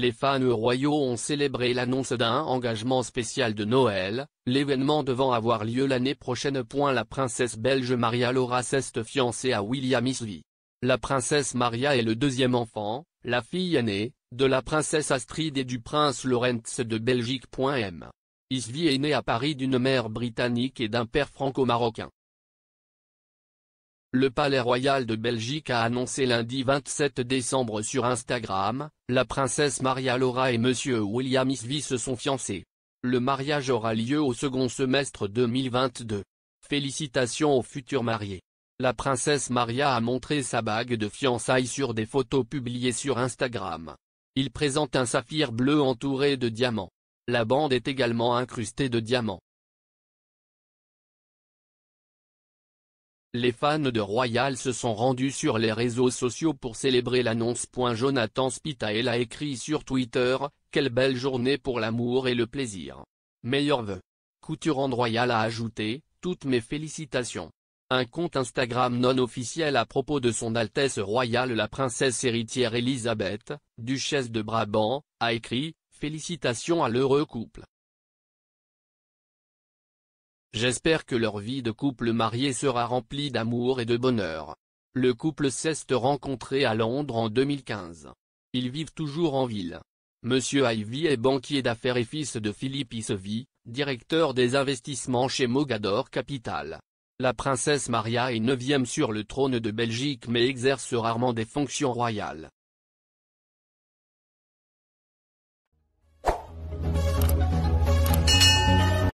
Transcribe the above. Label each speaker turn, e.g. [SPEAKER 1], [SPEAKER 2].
[SPEAKER 1] Les fans royaux ont célébré l'annonce d'un engagement spécial de Noël, l'événement devant avoir lieu l'année prochaine. La princesse belge Maria Laura s'est fiancée à William Isvi. La princesse Maria est le deuxième enfant, la fille aînée, de la princesse Astrid et du prince Lorenz de Belgique. M. Isvi est né à Paris d'une mère britannique et d'un père franco-marocain. Le Palais Royal de Belgique a annoncé lundi 27 décembre sur Instagram, la princesse Maria Laura et Monsieur William Isvi se sont fiancés. Le mariage aura lieu au second semestre 2022. Félicitations aux futurs mariés. La princesse Maria a montré sa bague de fiançailles sur des photos publiées sur Instagram. Il présente un saphir bleu entouré de diamants. La bande est également incrustée de diamants. Les fans de Royal se sont rendus sur les réseaux sociaux pour célébrer l'annonce. Jonathan Spitael a écrit sur Twitter, Quelle belle journée pour l'amour et le plaisir. Meilleurs vœu. » Couturande Royal a ajouté, Toutes mes félicitations. Un compte Instagram non officiel à propos de son Altesse Royale la princesse héritière Elisabeth, duchesse de Brabant, a écrit, Félicitations à l'heureux couple. J'espère que leur vie de couple marié sera remplie d'amour et de bonheur. Le couple s'est rencontré à Londres en 2015. Ils vivent toujours en ville. Monsieur Ivy est banquier d'affaires et fils de Philippe Isevi, directeur des investissements chez Mogador Capital. La princesse Maria est neuvième sur le trône de Belgique mais exerce rarement des fonctions royales.